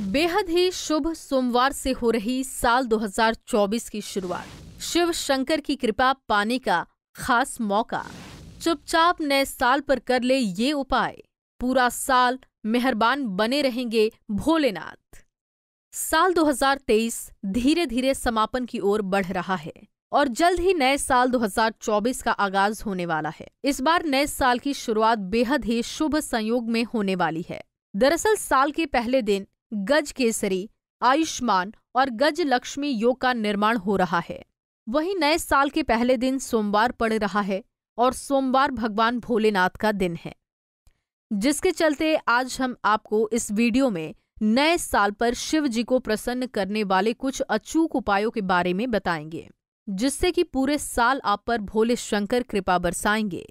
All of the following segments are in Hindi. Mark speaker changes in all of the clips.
Speaker 1: बेहद ही शुभ सोमवार से हो रही साल 2024 की शुरुआत शिव शंकर की कृपा पाने का खास मौका चुपचाप नए साल पर कर ले ये उपाय पूरा साल मेहरबान बने रहेंगे भोलेनाथ साल 2023 धीरे धीरे समापन की ओर बढ़ रहा है और जल्द ही नए साल 2024 का आगाज होने वाला है इस बार नए साल की शुरुआत बेहद ही शुभ संयोग में होने वाली है दरअसल साल के पहले दिन गज केसरी आयुष्मान और गज लक्ष्मी योग का निर्माण हो रहा है वहीं नए साल के पहले दिन सोमवार पड़ रहा है और सोमवार भगवान भोलेनाथ का दिन है जिसके चलते आज हम आपको इस वीडियो में नए साल पर शिव जी को प्रसन्न करने वाले कुछ अचूक उपायों के बारे में बताएंगे जिससे कि पूरे साल आप पर भोले शंकर कृपा बरसाएंगे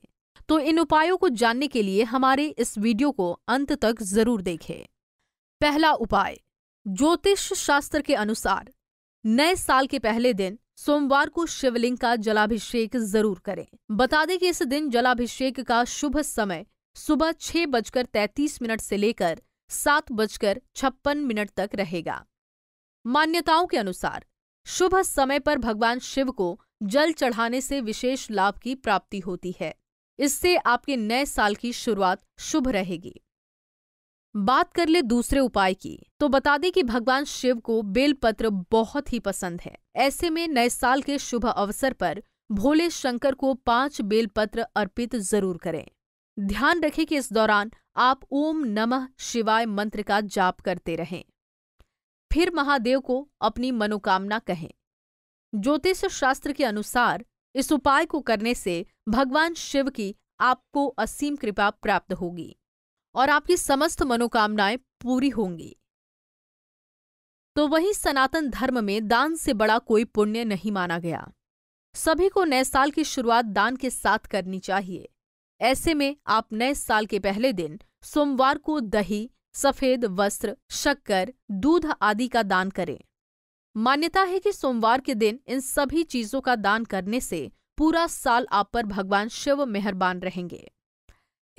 Speaker 1: तो इन उपायों को जानने के लिए हमारे इस वीडियो को अंत तक जरूर देखें पहला उपाय ज्योतिष शास्त्र के अनुसार नए साल के पहले दिन सोमवार को शिवलिंग का जलाभिषेक जरूर करें बता दें कि इस दिन जलाभिषेक का शुभ समय सुबह छह बजकर तैतीस मिनट से लेकर सात बजकर छप्पन मिनट तक रहेगा मान्यताओं के अनुसार शुभ समय पर भगवान शिव को जल चढ़ाने से विशेष लाभ की प्राप्ति होती है इससे आपके नए साल की शुरुआत शुभ रहेगी बात कर ले दूसरे उपाय की तो बता दें कि भगवान शिव को बेलपत्र बहुत ही पसंद है ऐसे में नए साल के शुभ अवसर पर भोले शंकर को पांच बेलपत्र अर्पित जरूर करें ध्यान रखें कि इस दौरान आप ओम नमः शिवाय मंत्र का जाप करते रहें फिर महादेव को अपनी मनोकामना कहें ज्योतिष शास्त्र के अनुसार इस उपाय को करने से भगवान शिव की आपको असीम कृपा प्राप्त होगी और आपकी समस्त मनोकामनाएं पूरी होंगी तो वहीं सनातन धर्म में दान से बड़ा कोई पुण्य नहीं माना गया सभी को नए साल की शुरुआत दान के साथ करनी चाहिए ऐसे में आप नए साल के पहले दिन सोमवार को दही सफेद वस्त्र शक्कर दूध आदि का दान करें मान्यता है कि सोमवार के दिन इन सभी चीजों का दान करने से पूरा साल आप पर भगवान शिव मेहरबान रहेंगे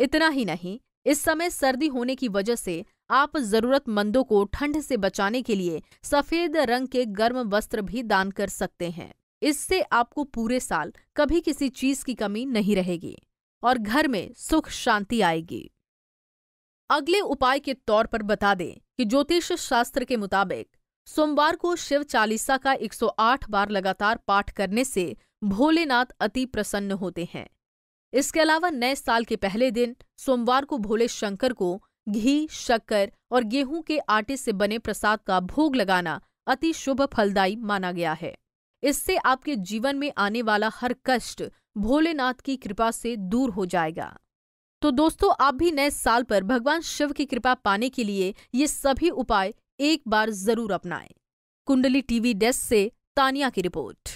Speaker 1: इतना ही नहीं इस समय सर्दी होने की वजह से आप जरूरतमंदों को ठंड से बचाने के लिए सफेद रंग के गर्म वस्त्र भी दान कर सकते हैं इससे आपको पूरे साल कभी किसी चीज की कमी नहीं रहेगी और घर में सुख शांति आएगी अगले उपाय के तौर पर बता दें कि ज्योतिष शास्त्र के मुताबिक सोमवार को शिव चालीसा का 108 बार लगातार पाठ करने से भोलेनाथ अति प्रसन्न होते हैं इसके अलावा नए साल के पहले दिन सोमवार को भोले शंकर को घी शक्कर और गेहूं के आटे से बने प्रसाद का भोग लगाना अति शुभ फलदायी माना गया है इससे आपके जीवन में आने वाला हर कष्ट भोलेनाथ की कृपा से दूर हो जाएगा तो दोस्तों आप भी नए साल पर भगवान शिव की कृपा पाने के लिए ये सभी उपाय एक बार जरूर अपनाएं कुंडली टीवी डेस्क से तानिया की रिपोर्ट